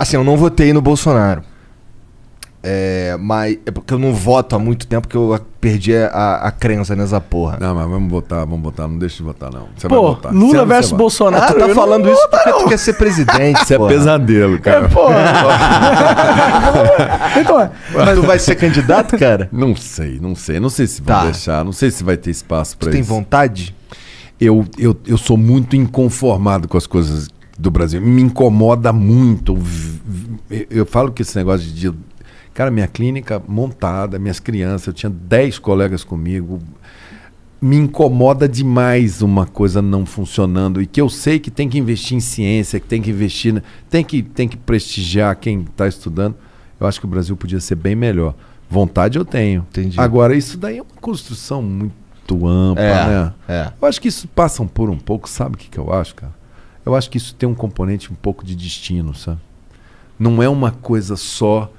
Assim, eu não votei no Bolsonaro. É, mas é porque eu não voto há muito tempo que eu perdi a, a crença nessa porra. Não, mas vamos votar, vamos votar, não deixa de votar, não. Você pô, vai votar. Lula Sempre Bolsonaro. Ah, tu tá falando isso voto, porque não. tu quer ser presidente. Isso é pesadelo, é, cara. Então, é, porra. então, mas tu vai ser candidato, cara? Não sei, não sei. Não sei se vão tá. deixar, não sei se vai ter espaço pra tu isso. Tem vontade? Eu, eu, eu sou muito inconformado com as coisas do Brasil. Me incomoda muito. Eu falo que esse negócio de. Cara, minha clínica montada, minhas crianças, eu tinha 10 colegas comigo. Me incomoda demais uma coisa não funcionando e que eu sei que tem que investir em ciência, que tem que investir, tem que, tem que prestigiar quem está estudando. Eu acho que o Brasil podia ser bem melhor. Vontade eu tenho. Entendi. Agora, isso daí é uma construção muito ampla, é, né? É. Eu acho que isso passa por um pouco, sabe o que, que eu acho, cara? Eu acho que isso tem um componente um pouco de destino, sabe? Não é uma coisa só,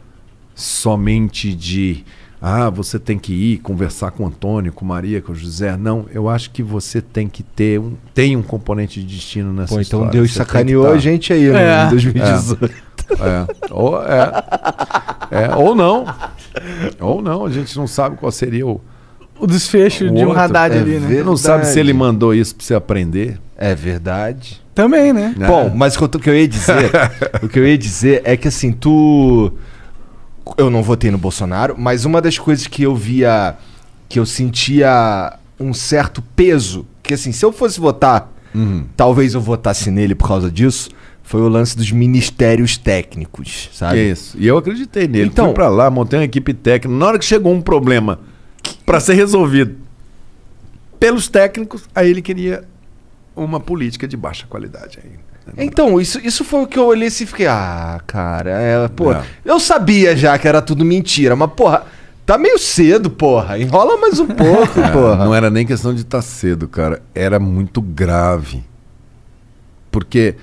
somente de ah, você tem que ir conversar com o Antônio, com Maria, com o José. Não, eu acho que você tem que ter um, tem um componente de destino nessa Pô, então história. Deus você sacaneou tá... a gente aí né, é. em 2018. É. É. Ou, é. é. Ou não. Ou não, a gente não sabe qual seria o, o desfecho o de um Haddad é ali, né? Não sabe se ele mandou isso pra você aprender. É verdade. Também, né? né? Bom, mas o que eu ia dizer, o que eu ia dizer é que assim, tu eu não votei no Bolsonaro, mas uma das coisas que eu via que eu sentia um certo peso, que assim, se eu fosse votar, uhum. talvez eu votasse nele por causa disso foi o lance dos ministérios técnicos, sabe? Isso. E eu acreditei nele. Então, Fui pra lá, montei uma equipe técnica. Na hora que chegou um problema para ser resolvido pelos técnicos, aí ele queria uma política de baixa qualidade ainda. Né? Então, isso, isso foi o que eu olhei assim e fiquei, ah, cara, é, pô, é. eu sabia já que era tudo mentira, mas porra, tá meio cedo, porra, enrola mais um pouco, é, porra. Não era nem questão de estar tá cedo, cara, era muito grave. Porque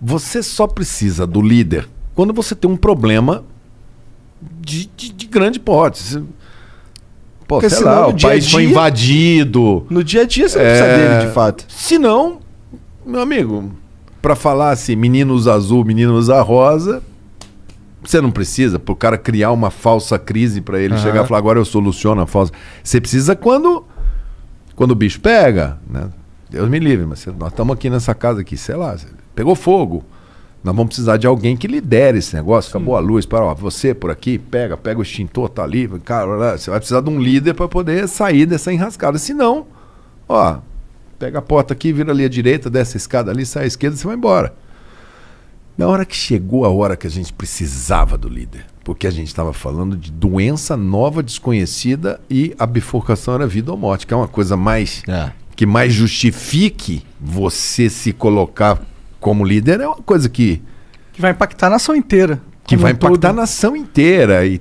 você só precisa do líder quando você tem um problema de, de, de grande porte. Pô, Porque sei senão, lá, o país dia, foi invadido. No dia a dia você não precisa é. dele, de fato. Se não, meu amigo, para falar assim, meninos azul, meninos a rosa, você não precisa pro cara criar uma falsa crise para ele uhum. chegar e falar agora eu soluciono a falsa. Você precisa quando quando o bicho pega, né? Deus me livre, mas nós estamos aqui nessa casa aqui, sei lá, pegou fogo. Nós vamos precisar de alguém que lidere esse negócio. Acabou a luz, para ó, você por aqui, pega, pega o extintor, tá ali. Cara, você vai precisar de um líder para poder sair dessa enrascada. Senão, ó, pega a porta aqui, vira ali à direita, desce a escada ali, sai à esquerda e você vai embora. Na hora que chegou a hora que a gente precisava do líder, porque a gente estava falando de doença nova, desconhecida e a bifurcação era vida ou morte, que é uma coisa mais é. que mais justifique você se colocar como líder é uma coisa que. Que vai impactar a nação inteira. Que vai impactar a nação inteira. E...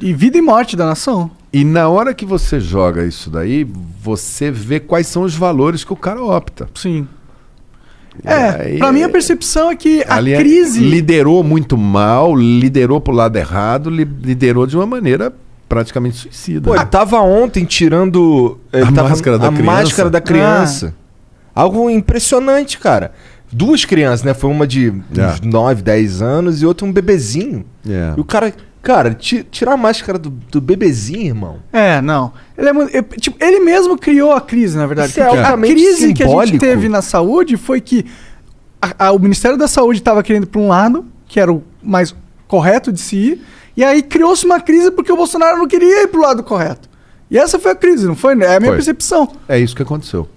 E, vida e morte da nação. E na hora que você joga isso daí, você vê quais são os valores que o cara opta. Sim. É, pra mim a percepção é que a é crise. Liderou muito mal, liderou pro lado errado, liderou de uma maneira praticamente suicida. Pô, ele tava ontem tirando a, máscara, da a criança. máscara da criança. Ah. Algo impressionante, cara duas crianças, né? Foi uma de é. uns yeah. 9, 10 anos e outra um bebezinho. Yeah. É. E o cara, cara, tirar a máscara do, do, bebezinho, irmão. É, não. Ele, é eu, tipo, ele mesmo criou a crise, na verdade. Isso é a crise simbólico. que a gente teve na saúde foi que a, a, o Ministério da Saúde estava querendo para um lado, que era o mais correto de se ir, e aí criou-se uma crise porque o Bolsonaro não queria ir para o lado correto. E essa foi a crise, não foi? É a minha foi. percepção. É isso que aconteceu.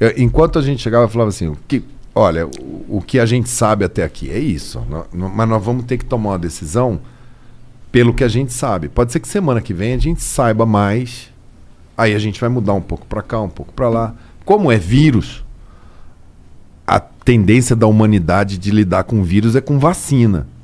Eu, enquanto a gente chegava, falava assim: que olha, o, o que a gente sabe até aqui é isso. mas nós vamos ter que tomar uma decisão pelo que a gente sabe. Pode ser que semana que vem a gente saiba mais. Aí a gente vai mudar um pouco para cá, um pouco para lá. Como é vírus, a tendência da humanidade de lidar com vírus é com vacina.